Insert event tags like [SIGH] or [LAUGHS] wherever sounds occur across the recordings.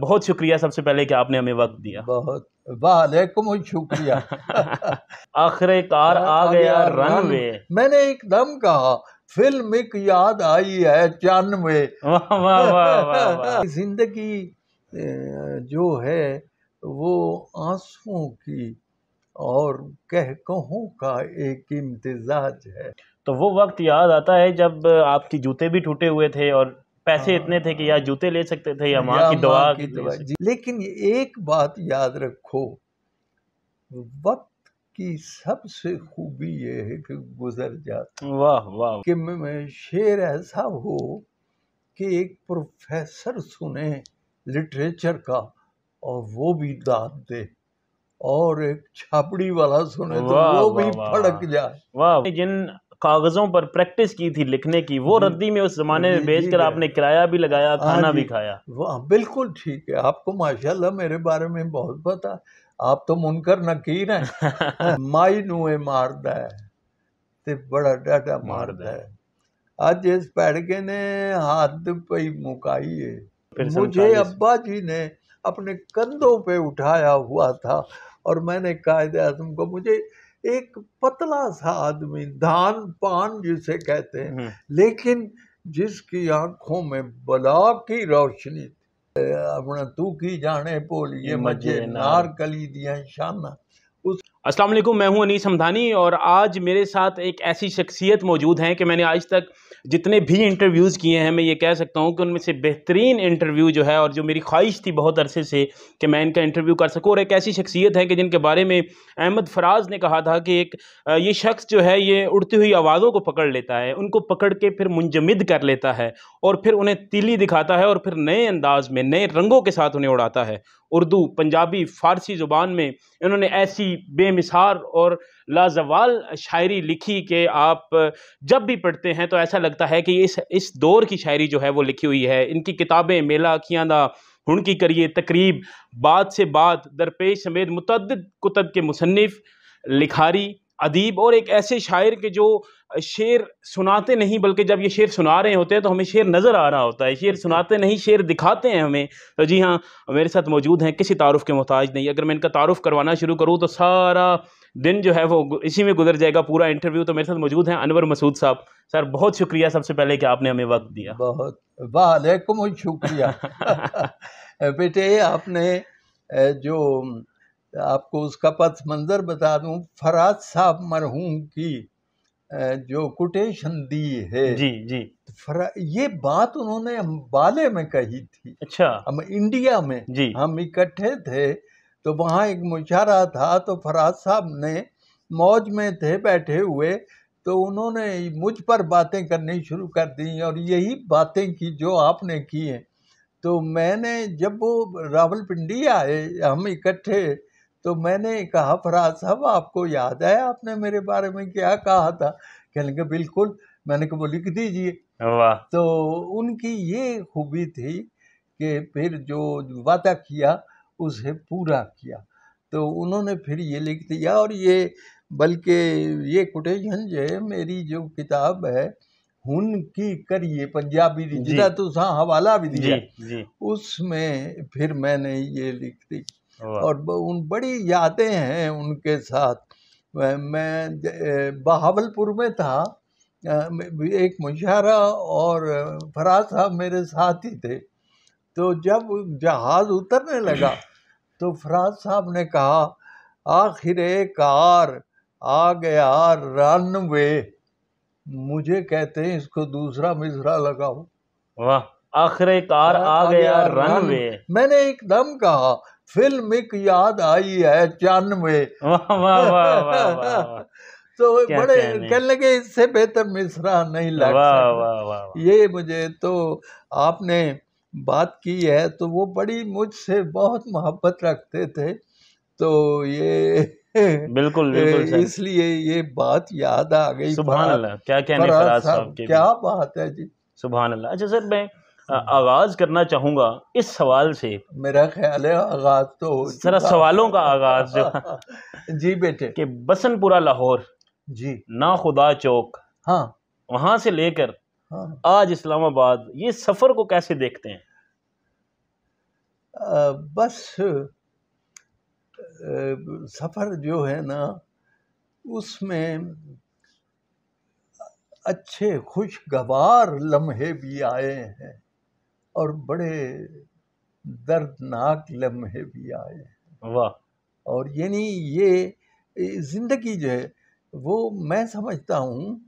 बहुत शुक्रिया सबसे पहले कि आपने हमें वक्त दिया बहुत वालेकुम शुक्रिया [LAUGHS] आखिरकार आ आ गया गया रन रनवे मैंने एकदम कहा फिल्म एक याद आई है चंद में [LAUGHS] जिंदगी जो है वो आंसुओं की और कह कहूँ का एक इम्तजाज है तो वो वक्त याद आता है जब आपके जूते भी टूटे हुए थे और पैसे हाँ। इतने थे कि या जूते ले सकते थे या माँ की दवा की दवा लेकिन एक बात याद रखो वक्त की सबसे खूबी ये है कि गुजर जाता वाह वाह कि मैं शेर ऐसा हो कि एक प्रोफेसर सुने लिटरेचर का और वो भी दाद दे और एक छापड़ी वाला सुने तो वो भी फड़क जाए वाह जिन कागज़ों पर प्रैक्टिस की थी लिखने की वो रद्दी में उस ज़माने में बेच कर आपने किराया भी लगाया हाँ खाना भी खाया वाह हाँ, बिल्कुल ठीक है आपको माशाल्लाह मेरे बारे में बहुत पता आप तो मुनकर नकीर [LAUGHS] है माई नुए मार है ਤੇ ਬੜਾ ਡਾਟਾ ਮਾਰਦਾ ਹੈ ਅੱਜ ਇਸ ਪੈੜਕੇ ਨੇ ਹੱਦ है मुझे अब्बा जी ने अपने कंधों पे उठाया हुआ था और मैंने कायदे आजम को मुझे एक पतला सा आदमी धान पान जिसे कहते हैं हम्म। लेकिन जिसकी आंखों में बला की रोशनी अपना तू की जाने बोलिए मजे नार कली दिया शाना असलम मैं हूं अनीस हमदानी और आज मेरे साथ एक ऐसी शख्सियत मौजूद हैं कि मैंने आज तक जितने भी इंटरव्यूज़ किए हैं मैं ये कह सकता हूँ कि उनमें से बेहतरीन इंटरव्यू जो है और जो मेरी ख्वाहिश थी बहुत अरसे से कि मैं इनका इंटरव्यू कर सकूँ और एक ऐसी शख्सियत है कि जिनके बारे में अहमद फराज ने कहा था कि एक ये शख्स जो है ये उड़ती हुई आवाज़ों को पकड़ लेता है उनको पकड़ के फिर मुंजमद कर लेता है और फिर उन्हें तिली दिखाता है और फिर नए अंदाज में नए रंगों के साथ उन्हें उड़ाता है उर्दू पंजाबी फ़ारसी ज़ुबान में इन्होंने ऐसी बेमिसार और लाजवाल शायरी लिखी कि आप जब भी पढ़ते हैं तो ऐसा लगता है कि इस इस दौर की शायरी जो है वो लिखी हुई है इनकी किताबें मेला अखियाँ हुन की करिए तकरीब बात से बात दरपेश समेत मुतद कुतब के मुसनफ़ लिखारी अदीब और एक ऐसे शायर के जो शेर सुनाते नहीं बल्कि जब ये शेर सुना रहे होते हैं तो हमें शेर नज़र आ रहा होता है शेर सुनाते नहीं शेर दिखाते हैं हमें तो जी हाँ मेरे साथ मौजूद हैं किसी तारुफ़ के मोहताज नहीं अगर मैं इनका तारुफ़ करवाना शुरू करूँ तो सारा दिन जो है वो इसी में गुजर जाएगा पूरा इंटरव्यू तो मेरे साथ मौजूद हैं अनवर मसूद साहब सर बहुत शुक्रिया सबसे पहले कि आपने हमें वक्त दिया बहुत वालेकुम शुक्रिया [LAUGHS] बेटे आपने जो आपको उसका पथ मंजर बता दूं फराज साहब मरहूम की जो कोटेशन दी है जी जी ये बात उन्होंने अम्बाले में कही थी अच्छा हम इंडिया में जी हम इकट्ठे थे तो वहाँ एक मुशारा था तो फराज साहब ने मौज में थे बैठे हुए तो उन्होंने मुझ पर बातें करनी शुरू कर दी और यही बातें की जो आपने की हैं तो मैंने जब वो रावलपिंडी आए हम इकट्ठे तो मैंने कहा फराज साहब आपको याद है आपने मेरे बारे में क्या कहा था कहने के बिल्कुल मैंने कहा वो लिख दीजिए तो उनकी ये खूबी थी कि फिर जो वादा किया उसे पूरा किया तो उन्होंने फिर ये लिख दिया और ये बल्कि ये कोटेशन जो है मेरी जो किताब है हुन की करिए पंजाबी जिला तो सा हवाला भी दिया उसमें फिर मैंने ये लिख दी और उन बड़ी यादें हैं उनके साथ मैं बहावलपुर में था एक मुशारा और फराज साहब मेरे साथ ही थे तो जब जहाज़ उतरने लगा तो फराज साहब ने कहा आखिर कार आ गया रन वे मुझे कहते हैं इसको दूसरा मिसरा लगाओ वाह आखिर कार आ, आ गया गया रन वे मैंने एकदम कहा फिल्म एक याद आई है चन वे तो बड़े कहने लगे इससे बेहतर मिसरा नहीं लगा ये मुझे तो आपने बात की है तो वो बड़ी मुझसे बहुत मोहब्बत रखते थे तो ये [LAUGHS] बिल्कुल, बिल्कुल इसलिए ये बात याद आ गई सुबह अल्लाह क्या कहने फराज साहब की क्या बात है जी सुबह अल्लाह अच्छा सर मैं आगाज करना चाहूंगा इस सवाल से मेरा ख्याल है आगाज तो सर सवालों का आगाज जो [LAUGHS] जी बेटे कि बसनपुरा लाहौर जी ना खुदा चौक हाँ वहां से लेकर हाँ। आज इस्लामाबाद ये सफ़र को कैसे देखते हैं आ, बस सफ़र जो है ना उसमें अच्छे खुशगवार लम्हे भी आए हैं और बड़े दर्दनाक लम्हे भी आए हैं वाह और यानी ये ज़िंदगी जो है वो मैं समझता हूँ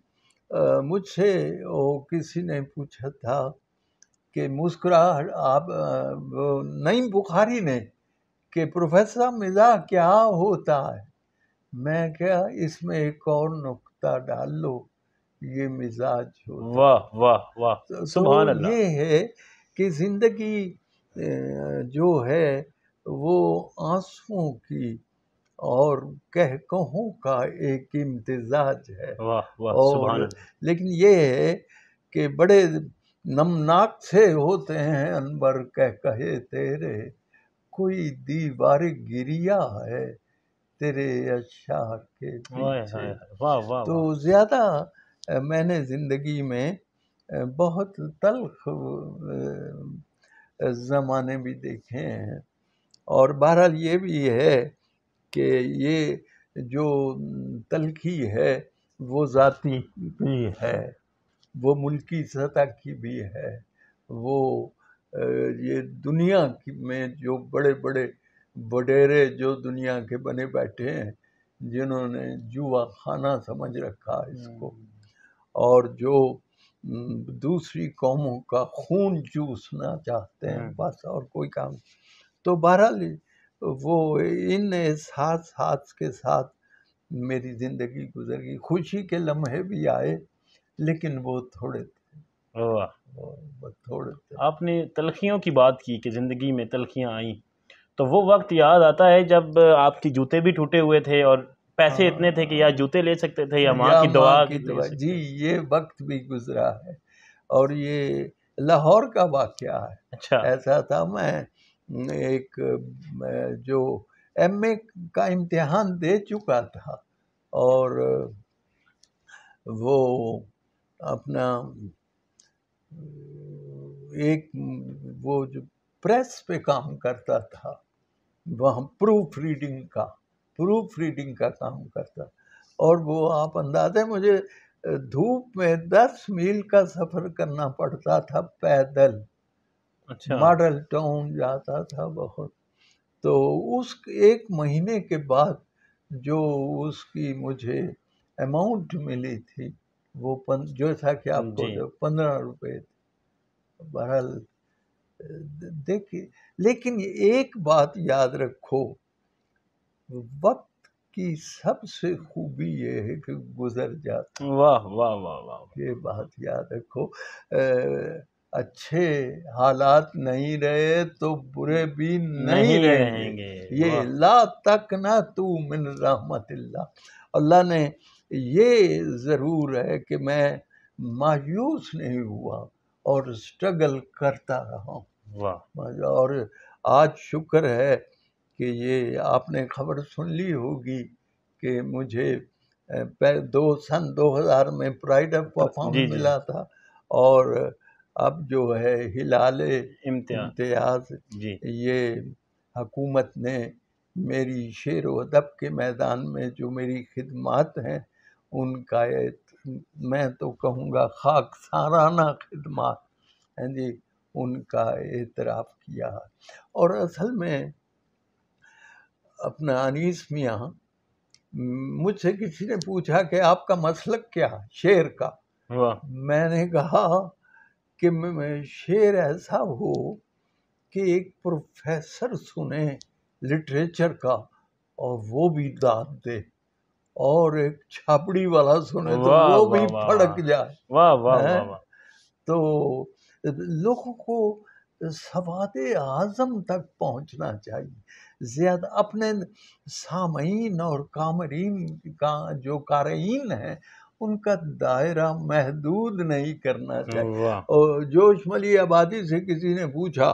मुझसे वो किसी ने पूछा था कि मुस्कुराहट आप नई बुखारी ने कि प्रोफेसर मिजा क्या होता है मैं क्या इसमें एक और नुक्ता डाल लो ये मिजाज हो वाह वाह वाह सुभान तो, तो ये है कि जिंदगी जो है वो आंसुओं की और कह कहूँ का एक इम्तजाज है वाह वाह और लेकिन ये है कि बड़े नमनाक से होते हैं अनबर कह कहे तेरे कोई दीवार गिरिया है तेरे अशार के पीछे वाह वाह तो ज़्यादा मैंने ज़िंदगी में बहुत तलख ज़माने भी देखे हैं और बहरहाल ये भी है कि ये जो तलखी है वो ज़ाती भी है वो मुल्की सतह की भी है वो ये दुनिया की में जो बड़े बड़े बडेरे जो दुनिया के बने बैठे हैं जिन्होंने जुआ खाना समझ रखा है इसको हम्म। और जो दूसरी कौमों का खून चूसना चाहते हैं हम्म। बस और कोई काम तो बहरहाल तो वो इन एहसास हाथ के साथ मेरी ज़िंदगी गुजर गई खुशी के लम्हे भी आए लेकिन वो थोड़े थे थोड़े थे आपने तलखियों की बात की कि ज़िंदगी में तलखियाँ आई तो वो वक्त याद आता है जब आपके जूते भी टूटे हुए थे और पैसे इतने थे कि या हाँ। जूते ले सकते थे या माँ की दवा की दवा जी ये वक्त भी गुजरा है और ये लाहौर का वाक्य है अच्छा ऐसा था मैं एक जो एमए का इम्तिहान दे चुका था और वो अपना एक वो जो प्रेस पे काम करता था वहाँ प्रूफ रीडिंग का प्रूफ रीडिंग का काम करता और वो आप अंदाजे मुझे धूप में दस मील का सफ़र करना पड़ता था पैदल अच्छा। मॉडल टाउन जाता था बहुत तो उस एक महीने के बाद जो उसकी मुझे अमाउंट मिली थी वो पन, जो था कि आपको पंद्रह रुपये बहरहाल देखिए लेकिन एक बात याद रखो वक्त की सबसे खूबी ये है कि गुजर जाता वाह वाह वाह वाह ये बात याद रखो आ, अच्छे हालात नहीं रहे तो बुरे भी नहीं, नहीं रहेंगे ये ला तक ना तू मिन रहमत अल्लाह ने ये ज़रूर है कि मैं मायूस नहीं हुआ और स्ट्रगल करता रहा वाह और आज शुक्र है कि ये आपने खबर सुन ली होगी कि मुझे दो सन 2000 में प्राइड ऑफ परफॉर्म मिला था और अब जो है हिलाल इम्तियाज ये हकूमत ने मेरी शेर व अदब के मैदान में जो मेरी खिदमत हैं उनका मैं तो कहूँगा खाक साराना खिदमत हैं हाँ जी उनका एतराफ़ किया और असल में अपना अनीस मियाँ मुझसे किसी ने पूछा कि आपका मसलक क्या शेर का मैंने कहा कि शेर ऐसा हो कि एक प्रोफेसर सुने लिटरेचर का और वो भी दाद दे और एक छापड़ी वाला सुने तो वो भी फड़क जाए वाह वाह तो लोगों को सवाद आजम तक पहुंचना चाहिए ज्यादा अपने सामीन और कामरीन का जो कारीन है उनका दायरा महदूद नहीं करना चाहिए और जोश मली आबादी से किसी ने पूछा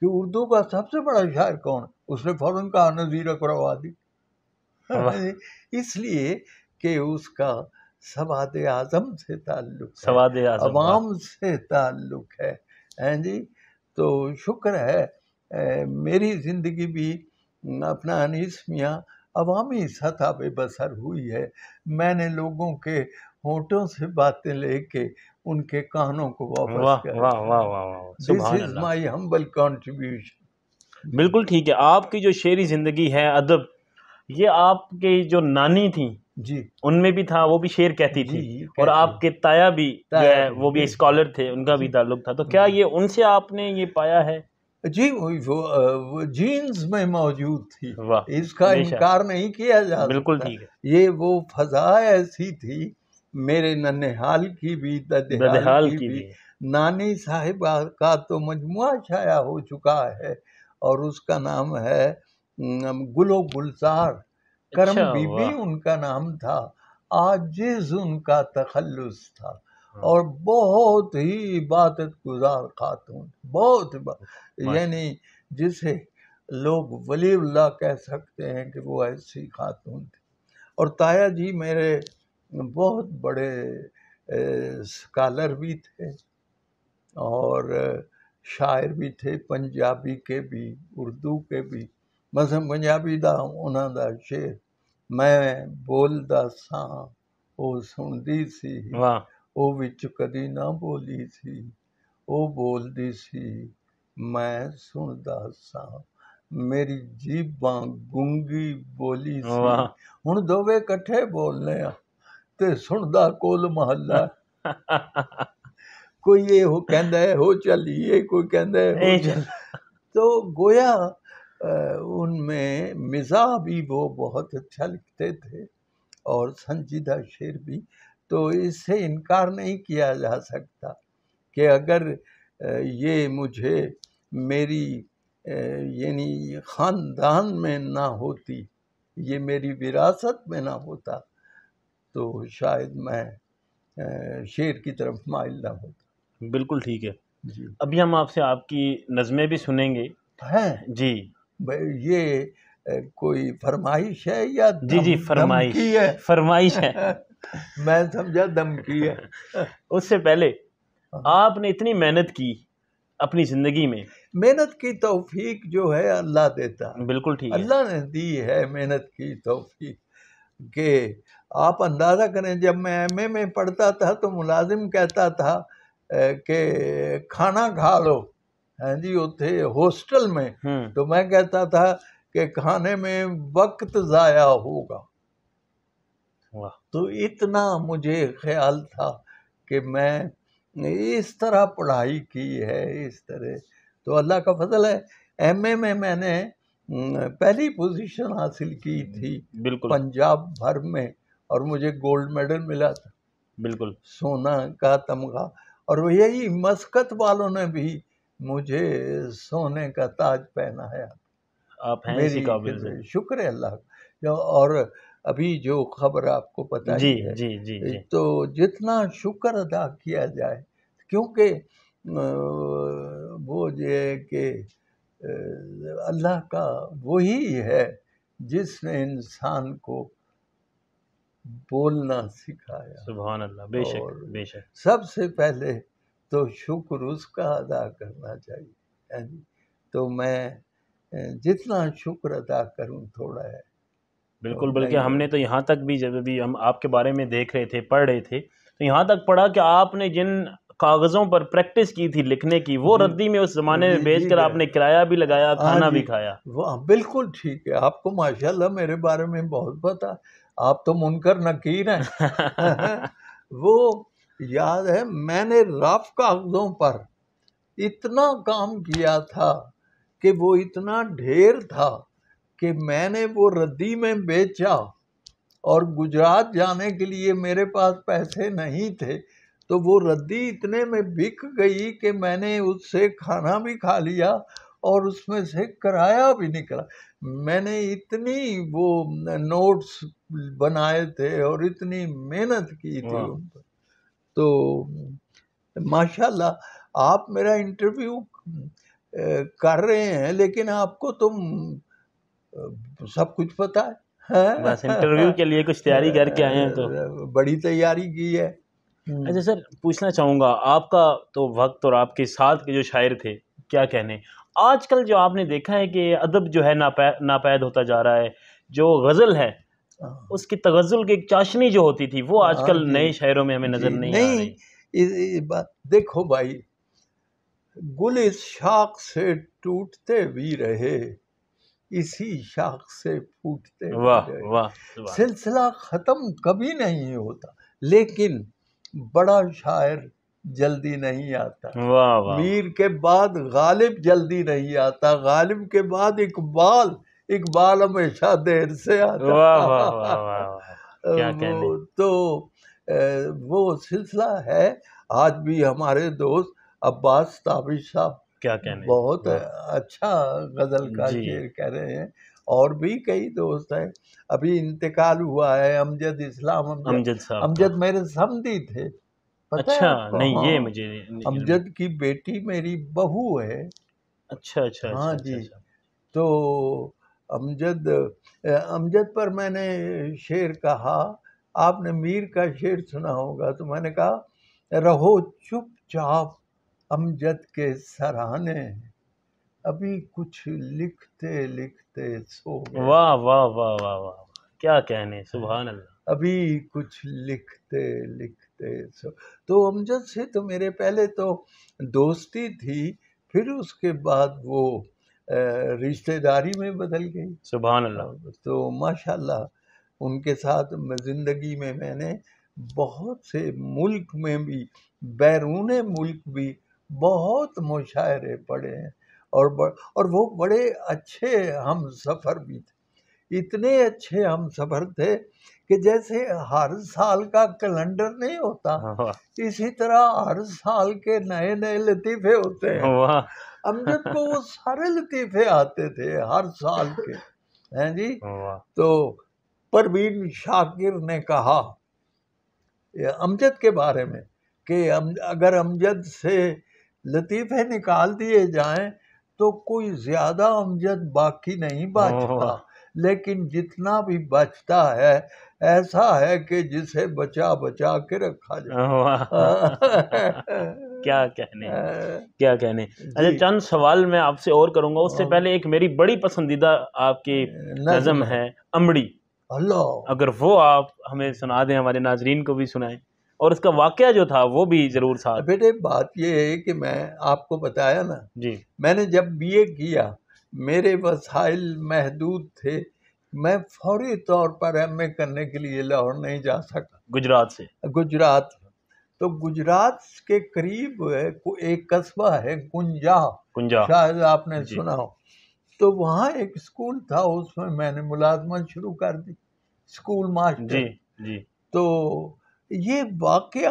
कि उर्दू का सबसे बड़ा शायर कौन उसने फौरन कहा नज़ीर अकबर आबादी [LAUGHS] इसलिए कि उसका सवाद आजम से ताल्लुक सवाद आवाम से ताल्लुक है हैं जी तो शुक्र है ए, मेरी ज़िंदगी भी अपना अनीस मियाँ अवामी सतह पे बसर हुई है मैंने लोगों के होठों से बातें लेके उनके कानों को वापस दिस इज हम्बल बिल्कुल ठीक है आपकी जो शेरी ज़िंदगी है अदब ये आपके जो नानी थी जी उनमें भी था वो भी शेर कहती थी कहती और आपके ताया भी ताया वो भी स्कॉलर थे उनका भी ताल्लुक था तो क्या ये उनसे आपने ये पाया है जी वो जीन्स में मौजूद थी इसका इनकार नहीं किया जा बिल्कुल ठीक है ये वो फजा ऐसी थी मेरे नन्हेहाल की भी ददहाल की, की भी, नानी साहिब का तो मजमुआ छाया हो चुका है और उसका नाम है गुलो गुलजार करम अच्छा, बीबी उनका नाम था आजिज उनका तखल्लुस था हाँ। और बहुत ही बात गुजार खातून बहुत यानी जिसे लोग वलीउल्ला कह सकते हैं कि वो ऐसी खातून थी और ताया जी मेरे बहुत बड़े स्कॉलर भी थे और शायर भी थे पंजाबी के भी उर्दू के भी मसलन पंजाबी दा उन्होंने शेर मैं ਮੈਂ ਬੋਲਦਾ ਸਾਂ ਉਹ सी ਉਹ ਵਿੱਚ ਕਦੀ ਨਾ ਬੋਲੀ ਸੀ ਉਹ ਬੋਲਦੀ ਸੀ ਮੈਂ ਸੁਣਦਾ ਸਾਂ ਮੇਰੀ ਜੀਬਾਂ ਗੁੰਗੀ ਬੋਲੀ ਸੀ ਹੁਣ ਦੋਵੇਂ ਇਕੱਠੇ ਬੋਲਨੇ ਆ ਤੇ ਸੁਣਦਾ ਕੋਲ ਮਹੱਲਾ ਕੋਈ ਇਹੋ ਕਹਿੰਦਾ ਹੈ ਹੋ ਚੱਲੀਏ ਕੋਈ ਕਹਿੰਦਾ ਹੈ ਹੋ ਗੋਇਆ गोया ਮੇ ਮਿਜ਼ਾ ਵੀ ਉਹ ਬਹੁਤ ਅੱਛਾ ਲਿਖਤੇ थे ਔਰ ਸੰਜੀਦਾ ਸ਼ੇਰ ਵੀ तो इससे इनकार नहीं किया जा सकता कि अगर ये मुझे मेरी यानी ख़ानदान में ना होती ये मेरी विरासत में ना होता तो शायद मैं शेर की तरफ माइल ना होता बिल्कुल ठीक है जी अभी हम आपसे आपकी नज़में भी सुनेंगे हैं जी ये कोई फरमाइश है या जी जी फरमाइश है फरमाइश है [LAUGHS] मैं समझा धमकी है [LAUGHS] उससे पहले हाँ। आपने इतनी मेहनत की अपनी जिंदगी में मेहनत की तोफीक जो है अल्लाह देता बिल्कुल ठीक अल्लाह ने दी है मेहनत की तोफीक के आप अंदाज़ा करें जब मैं ए में पढ़ता था तो मुलाजिम कहता था कि खाना खा लो हैं जी उथे हॉस्टल में हम्म। तो मैं कहता था कि खाने में वक्त ज़ाया होगा तो इतना मुझे ख्याल था कि मैं इस तरह पढ़ाई की है इस तरह तो अल्लाह का फजल है एम ए में मैंने पहली पोजीशन हासिल की थी बिल्कुल पंजाब भर में और मुझे गोल्ड मेडल मिला था बिल्कुल सोना का तमगा और यही मस्कत वालों ने भी मुझे सोने का ताज पहनाया आप हैं मेरी काबिल शुक्र है अल्लाह और अभी जो खबर आपको पता जी, है जी, जी, तो जी. तो जितना शुक्र अदा किया जाए क्योंकि वो जो है कि अल्लाह का वही है जिसने इंसान को बोलना सिखाया सुभान अल्लाह बेशक बेशक सबसे पहले तो शुक्र उसका अदा करना चाहिए तो मैं जितना शुक्र अदा करूं थोड़ा है बिल्कुल तो बल्कि हमने तो यहाँ तक भी जब भी हम आपके बारे में देख रहे थे पढ़ रहे थे तो यहाँ तक पढ़ा कि आपने जिन कागजों पर प्रैक्टिस की थी लिखने की वो रद्दी में उस जमाने में बेच कर आपने किराया भी लगाया हाँ खाना भी खाया वो हाँ, बिल्कुल ठीक है आपको माशाल्लाह मेरे बारे में बहुत पता आप तो मुनकर नकीर हैं [LAUGHS] वो याद है मैंने रफ कागजों पर इतना काम किया था कि वो इतना ढेर था कि मैंने वो रद्दी में बेचा और गुजरात जाने के लिए मेरे पास पैसे नहीं थे तो वो रद्दी इतने में बिक गई कि मैंने उससे खाना भी खा लिया और उसमें से किराया भी निकला मैंने इतनी वो नोट्स बनाए थे और इतनी मेहनत की थी उन पर तो माशाल्लाह आप मेरा इंटरव्यू कर रहे हैं लेकिन आपको तो सब कुछ पता है बस इंटरव्यू के लिए कुछ तैयारी करके आए हैं तो बड़ी तैयारी की है हम्म। अच्छा सर पूछना चाहूँगा आपका तो वक्त और आपके साथ के जो शायर थे क्या कहने आजकल जो आपने देखा है कि अदब जो है नापै नापैद होता जा रहा है जो गज़ल है हाँ। उसकी तगज़ुल की चाशनी जो होती थी वो हाँ आजकल नए शायरों में हमें नज़र नहीं नहीं इस, इस बात देखो भाई गुल इस शाख से टूटते भी रहे इसी शाख से फूटते सिलसिला ख़त्म कभी नहीं होता लेकिन बड़ा शायर जल्दी नहीं आता वाह वाह मीर के बाद गालिब जल्दी नहीं आता गालिब के बाद इकबाल इकबाल हमेशा देर से आता वाह वाह वाह वाह क्या तो वो सिलसिला है आज भी हमारे दोस्त अब्बास ताबिश साहब क्या कहने बहुत हाँ। अच्छा गज़ल का शेर कह रहे हैं और भी कई दोस्त हैं अभी इंतकाल हुआ है अमजद इस्लाम अमजद अमजद मेरे समी थे पता अच्छा है नहीं ये हाँ। मुझे अमजद की बेटी मेरी बहू है अच्छा अच्छा हाँ अच्छा, जी अच्छा, अच्छा। तो अमजद अमजद पर मैंने शेर कहा आपने मीर का शेर सुना होगा तो मैंने कहा रहो चुपचाप अमजद के सराहने अभी कुछ लिखते लिखते सो वाह वाह वाह वाह वाह क्या कहने सुबह अल्लाह अभी कुछ लिखते लिखते सो तो अमजद से तो मेरे पहले तो दोस्ती थी फिर उसके बाद वो रिश्तेदारी में बदल गई सुबह तो माशाल्लाह उनके साथ ज़िंदगी में मैंने बहुत से मुल्क में भी बैरून मुल्क भी बहुत मुशायरे पढ़े हैं और ब, और वो बड़े अच्छे हम सफ़र भी थे इतने अच्छे हम सफ़र थे कि जैसे हर साल का कैलेंडर नहीं होता हाँ, इसी तरह हर साल के नए नए लतीफ़े होते हैं अमजद को वो सारे लतीफ़े आते थे हर साल के हैं जी हाँ, तो परवीन शाकिर ने कहा अमजद के बारे में कि अगर अमजद से लतीफ़े निकाल दिए जाएं तो कोई ज़्यादा अमजद बाकी नहीं बचता लेकिन जितना भी बचता है ऐसा है कि जिसे बचा बचा के रखा जाए [LAUGHS] क्या कहने क्या कहने अरे अच्छा, चंद सवाल मैं आपसे और करूंगा उससे हाँ। पहले एक मेरी बड़ी पसंदीदा आपकी नज़म है अमड़ी अल्लाह अगर वो आप हमें सुना दें हमारे नाजरीन को भी सुनाएं और इसका वाक्य जो था वो भी ज़रूर था बेटे बात ये है कि मैं आपको बताया ना जी मैंने जब बीए किया मेरे वसाइल महदूद थे मैं फौरी तौर पर एम करने के लिए लाहौर नहीं जा सका गुजरात से गुजरात तो गुजरात के करीब एक कस्बा है कुंजा कुंजा शायद आपने सुना हो तो वहाँ एक स्कूल था उसमें मैंने मुलाजमत शुरू कर दी स्कूल मास्टर जी जी तो ये वाक्य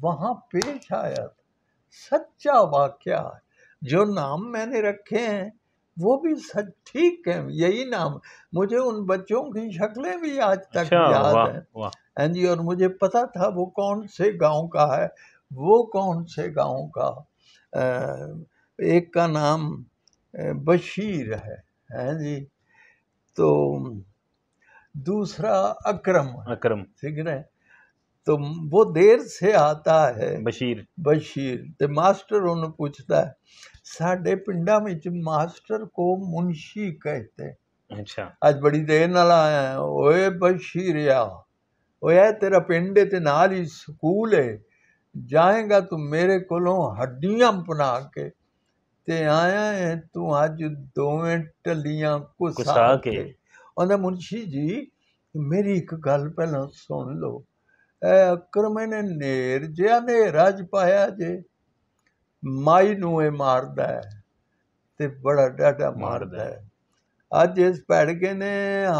वहाँ पेश आया था सच्चा वाक्य जो नाम मैंने रखे हैं वो भी सच ठीक है यही नाम मुझे उन बच्चों की शक्लें भी आज तक अच्छा, याद हैं हाँ जी और मुझे पता था वो कौन से गांव का है वो कौन से गांव का एक का नाम बशीर है हैं हाँ जी तो दूसरा अक्रम अक्रम ठीक है तो वो देर से आता है बशीर बशीर तो मास्टर उन्हें पूछता है साढ़े पिंडा में मास्टर को मुंशी कहते हैं ਅੱਛਾ ਅੱਜ ਬੜੀ ਦੇਰ ਨਾਲ ਆਇਆ ਓਏ ਬਸ਼ੀਰਿਆ ਓਏ ਤੇਰਾ ਪਿੰਡ ਤੇ ਨਾਲ ਹੀ ਸਕੂਲ ਹੈ ਜਾਏਗਾ ਤੂੰ ਮੇਰੇ ਕੋਲੋਂ ਹੱਡੀਆਂ ਬਣਾ ਕੇ ਤੇ ਆਇਆ ਹੈ ਤੂੰ ਅੱਜ ਦੋਵੇਂ ਟੱਲੀਆਂ ਕੁਸਾ ਕੇ ਉਹਨੇ ਮੁਨਸ਼ੀ ਜੀ ਮੇਰੀ ਇੱਕ ਗੱਲ ਪਹਿਲਾਂ ਸੁਣ ਲਓ ਐ ਅਕਰਮ ਨੇ ਨੇਰ ਜਿਆ ਹਨੇਰਾ ਜ ਪਾਇਆ ਜੇ ਮਾਈ ਨੂੰ ਇਹ ਮਾਰਦਾ ਹੈ ਤੇ ਬੜਾ ਡਾਟਾ ਮਾਰਦਾ ਹੈ ਅੱਜ ਇਸ ਕੇ ਨੇ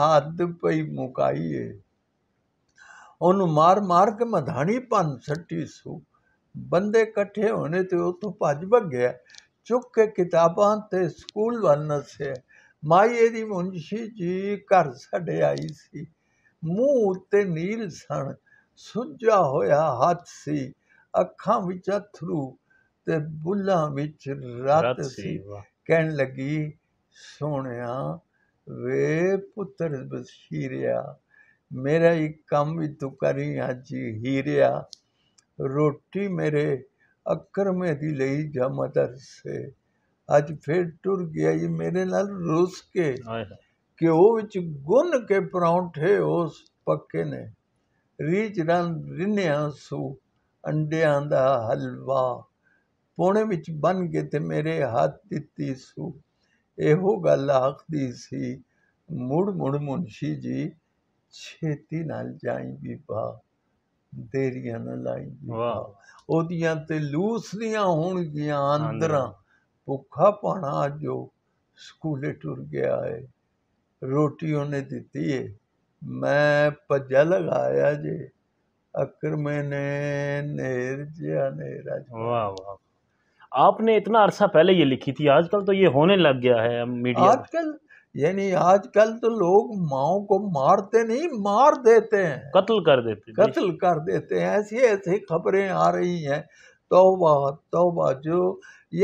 ਹੱਦ ਪਈ ਮੁਕਾਈ ਏ ਉਹਨੂੰ ਮਾਰ ਮਾਰ ਕੇ ਮਧਾਣੀ ਪੰਨ ਸੱਟੀ ਸੂ ਬੰਦੇ ਇਕੱਠੇ ਹੋਣੇ ਤੇ ਉਥੋਂ ਭੱਜ ਭੱਗਿਆ ਚੁੱਕ ਕੇ ਕਿਤਾਬਾਂ ਤੇ ਸਕੂਲ ਵੱਲ ਨਸੇ ਮਾਈ ਇਹਦੀ ਮੁੰਸ਼ੀ ਜੀ ਘਰ ਛੱਡ ਆਈ ਸੀ ਮੂੰਹ ਉੱਤੇ ਨੀਲ ਸਣ ਸੁੱਜਾ ਹੋਇਆ ਹੱਥ ਸੀ ਅੱਖਾਂ ਵਿੱਚ ਅਥਰੂ ਤੇ ਬੁੱਲਾਂ ਵਿੱਚ ਰਤ ਸੀ ਕਹਿਣ ਲੱਗੀ ਸੋਹਣਿਆ ਵੇ ਪੁੱਤਰ ਬਸ਼ੀਰਿਆ ਮੇਰਾ ਇੱਕ ਕੰਮ ਵੀ ਤੂੰ ਕਰੀ ਅੱਜ ਹੀਰਿਆ ਰੋਟੀ ਮੇਰੇ ਅਕਰਮੇ ਦੀ ਲਈ ਜਾ ਮਦਰ ਸੇ ਅੱਜ ਫੇਰ ਟੁਰ ਗਿਆ ਇਹ ਮੇਰੇ ਨਾਲ ਰੁੱਸ ਕੇ ਕਿ ਉਹ ਵਿੱਚ ਗੁੰਨ ਕੇ ਪਰੌਂਠੇ ਉਸ ਪੱਕੇ ਨੇ ਰੀਚ ਰੰ ਰਿੰਨਿਆ ਸੂ ਅੰਡਿਆਂ ਦਾ ਹਲਵਾ ਪੋਣੇ ਵਿੱਚ ਬਨ ਕੇ ਤੇ ਮੇਰੇ ਹੱਥ ਦਿੱਤੀ ਸੂ ਇਹੋ ਗੱਲ ਆਖਦੀ ਸੀ ਮੁੜ ਮੁੜ ਮੁਨਸ਼ੀ ਜੀ ਛੇਤੀ ਨਾਲ ਜਾਈ ਬੀਬਾ ਦੇਰੀਆਂ ਨਾ ਲਾਈ ਵਾਹ ਉਹਦੀਆਂ ਤੇ ਲੂਸਦੀਆਂ ਗਿਆ ਅੰਦਰਾਂ ਭੁੱਖਾ ਪਾਣਾ ਜੋ ਸਕੂਲੇ ਟੁਰ ਗਿਆ ਏ ਰੋਟੀ ਉਹਨੇ ਦਿੱਤੀ ਏ ਮੈਂ ਭੱਜਾ ਲਗਾਇਆ ਜੇ अक्र मैंने नेर जिया नेरा वाह वाह आपने इतना अरसा पहले ये लिखी थी आजकल तो ये होने लग गया है मीडिया आजकल यानी आजकल तो लोग माओ को मारते नहीं मार देते हैं कत्ल कर देते कत्ल कर देते हैं ऐसी ऐसी खबरें आ रही हैं तो तो तोबा जो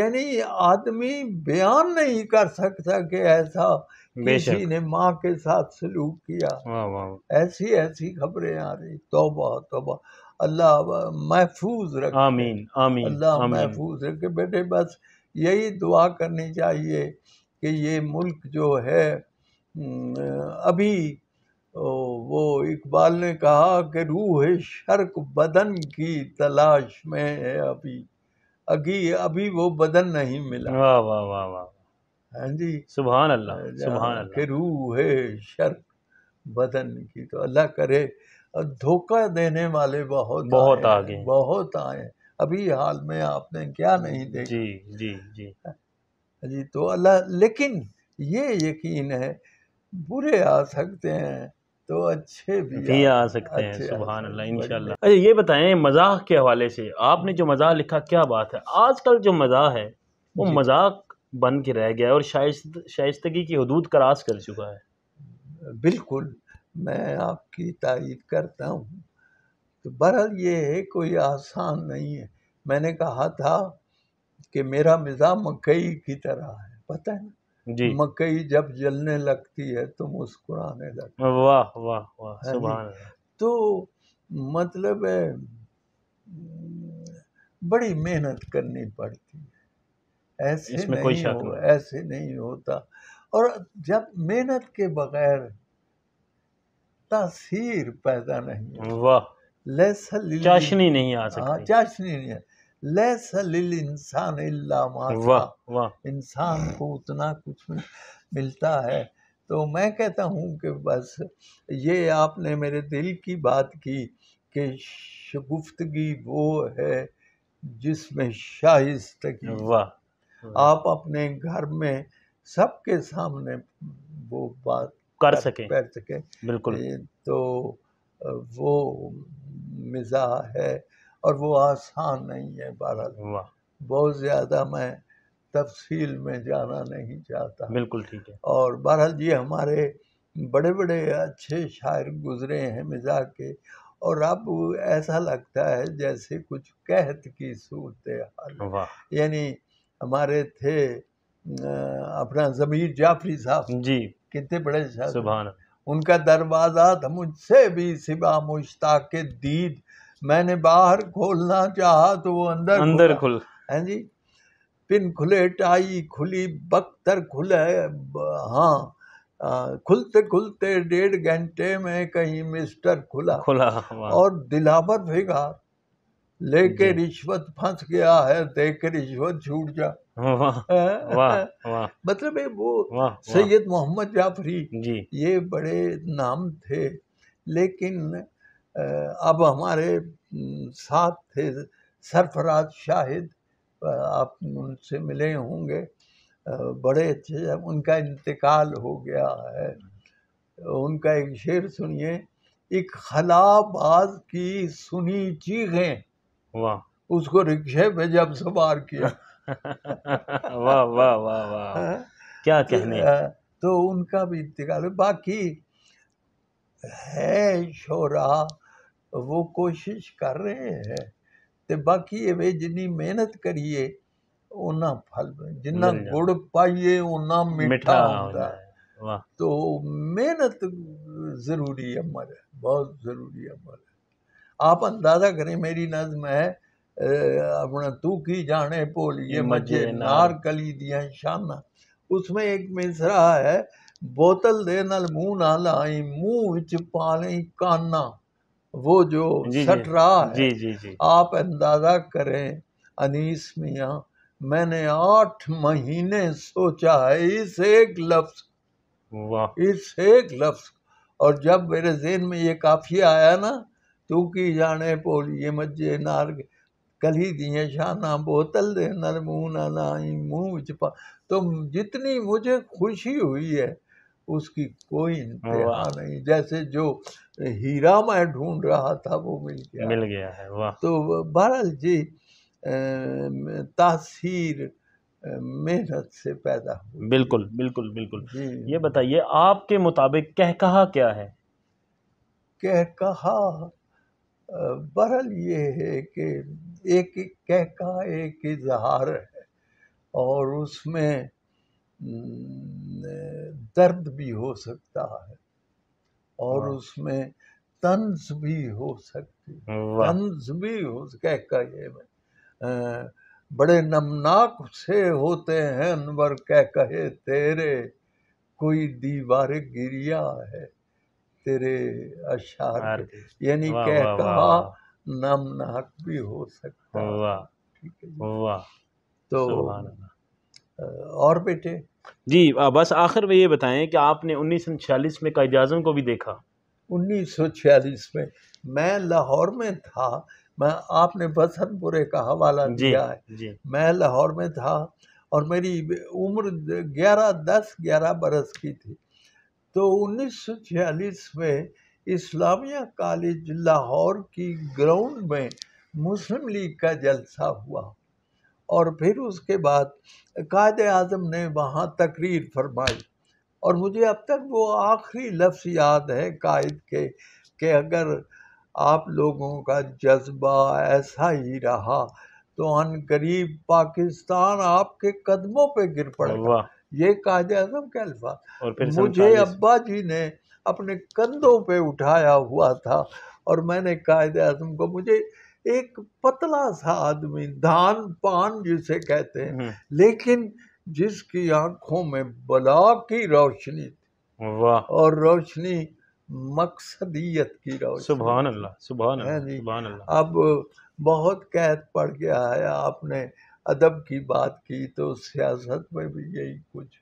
यानी आदमी बयान नहीं कर सकता कि ऐसा किसी ने माँ के साथ सलूक किया वाँ वाँ। ऐसी ऐसी खबरें आ रही तोबा तोबा अल्लाह महफूज रखे आमीन आमीन अल्लाह महफूज रखे बेटे बस यही दुआ करनी चाहिए कि ये मुल्क जो है हम्म, अभी वो इकबाल ने कहा कि रूह शर्क बदन की तलाश में है अभी अभी अभी वो बदन नहीं मिला वाह वाह वाह वाह हाँ जी सुबह अल्लाह सुबहान अल्लाह रूह है शर बदन की तो अल्लाह करे और धोखा देने वाले बहुत बहुत गए बहुत आए अभी हाल में आपने क्या नहीं देखा जी जी जी हाँ जी तो अल्लाह लेकिन ये यकीन है बुरे आ सकते हैं तो अच्छे भी, भी आ, आ सकते हैं सुबह अल्लाह इंशाल्लाह अच्छा ये बताएं मजाक के हवाले से आपने जो मजाक लिखा क्या बात है आजकल जो मजाक है वो मजाक बन के रह गया और शायस्त शायस्तगी की हदूद क्रास कर चुका है बिल्कुल मैं आपकी तारीफ करता हूँ तो बहरहाल ये है कोई आसान नहीं है मैंने कहा था कि मेरा मिजाज मकई की तरह है पता है जी मकई जब जलने लगती है तो मुस्कुराने लगती है वाह वाह वाह हाँ सुभान तो मतलब बड़ी मेहनत करनी पड़ती है ऐसे इसमें कोई शक नहीं ऐसे नहीं होता और जब मेहनत के बगैर तासीर पैदा नहीं चाशनी नहीं आ हाँ, सकती हाँ चाशनी नहीं है इंसान इंसान को उतना कुछ मिलता है तो मैं कहता हूँ कि बस ये आपने मेरे दिल की बात की कि शगुफ्तगी वो है जिसमें शाइस्तगी वाह हाँ। आप अपने घर में सबके सामने वो बात कर सके कर सके बिल्कुल तो वो मिज़ा है और वो आसान नहीं है बहरहाल बहुत ज़्यादा मैं तफसील में जाना नहीं चाहता बिल्कुल ठीक है और बहरहाल ये हमारे बड़े बड़े अच्छे शायर गुजरे हैं मिज़ा के और अब ऐसा लगता है जैसे कुछ कहत की सूरत हाल यानी हमारे थे अपना जमीर जाफरी साहब जी कितने बड़े सुबह उनका दरवाज़ा था मुझसे भी सिवा मुश्ताक के दीद मैंने बाहर खोलना चाहा तो वो अंदर अंदर खुल है हाँ जी पिन खुले टाई खुली बख्तर खुले हाँ खुलते खुलते डेढ़ घंटे में कहीं मिस्टर खुला खुला और दिलावर भेगा लेके रिश्वत फंस गया है देख के रिश्वत छूट जा [LAUGHS] मतलब है वो सैयद मोहम्मद जाफरी ये बड़े नाम थे लेकिन अब हमारे साथ थे सरफराज शाहिद आप उनसे मिले होंगे बड़े अच्छे उनका इंतकाल हो गया है उनका एक शेर सुनिए एक खलाबाज की सुनी चीखें वाह उसको रिक्शे पे जब सवार किया [LAUGHS] वाह वाह वाह वाह हाँ। क्या कहने तो, हाँ, तो उनका भी इंतकाल बाकी है शोरा वो कोशिश कर रहे हैं तो बाकी वे जिनी मेहनत करिए उन्ना फल जिन्ना गुड़ पाइए उन्ना मीठा होता है तो मेहनत जरूरी अमर है बहुत जरूरी अमर है आप अंदाजा करें मेरी नज्म है अपना तू की जाने पोल ये मजे नार कली दिया शाना उसमें एक मिसरा है बोतल दे नल मुंह ना लाई मुंह विच पाले काना वो जो सट रहा है जी, जी, जी. आप अंदाजा करें अनीस मिया मैंने आठ महीने सोचा है इस एक लफ्ज इस एक लफ्ज और जब मेरे जेन में ये काफी आया ना तू की जाने पोलिए मजे नार्ग कली दिए शाना बोतल दे नर मुँह ना नाई मुँह छिपा तो जितनी मुझे खुशी हुई है उसकी कोई इंतहा नहीं जैसे जो हीरा मैं ढूंढ रहा था वो मिल गया मिल गया है वाह तो बहरहाल जी तासीर मेहनत से पैदा हुई बिल्कुल बिल्कुल बिल्कुल ये बताइए आपके मुताबिक कह कहा क्या है कह कहा बहरहाल ये है कि एक कह का एक इजहार है और उसमें दर्द भी हो सकता है और उसमें तंज भी हो सकती तंज भी हो कह का ये में बड़े नमनाक से होते हैं अनवर कह कहे तेरे कोई दीवार गिरिया है तेरे अशार यानी कहता नम नाक भी हो सकता ठीक है तो और बेटे जी बस आखिर में ये बताएं कि आपने उन्नीस सौ छियालीस में कायद आजम को भी देखा उन्नीस सौ छियालीस में मैं लाहौर में था मैं आपने बसंतपुरे का हवाला दिया है मैं लाहौर में था और मेरी उम्र ग्यारह दस ग्यारह बरस की थी तो 1946 में इस्लामिया कॉलेज लाहौर की ग्राउंड में मुस्लिम लीग का जलसा हुआ और फिर उसके बाद कायद अजम ने वहाँ तकरीर फरमाई और मुझे अब तक वो आखिरी लफ्ज़ याद है कायद के कि अगर आप लोगों का जज्बा ऐसा ही रहा तो अन गरीब पाकिस्तान आपके कदमों पे गिर पड़ेगा ये कायद आजम के अल्फाज और फिर मुझे अब्बा जी ने अपने कंधों पे उठाया हुआ था और मैंने कायद आजम को मुझे एक पतला सा आदमी धान पान जिसे कहते हैं हम्म। लेकिन जिसकी आंखों में बला की रोशनी थी वाह और रोशनी मकसदियत की रोशनी सुबहान अल्लाह सुबहान हाँ अल्लाह अब बहुत कैद पड़ गया है आपने अदब की बात की तो सियासत में भी यही कुछ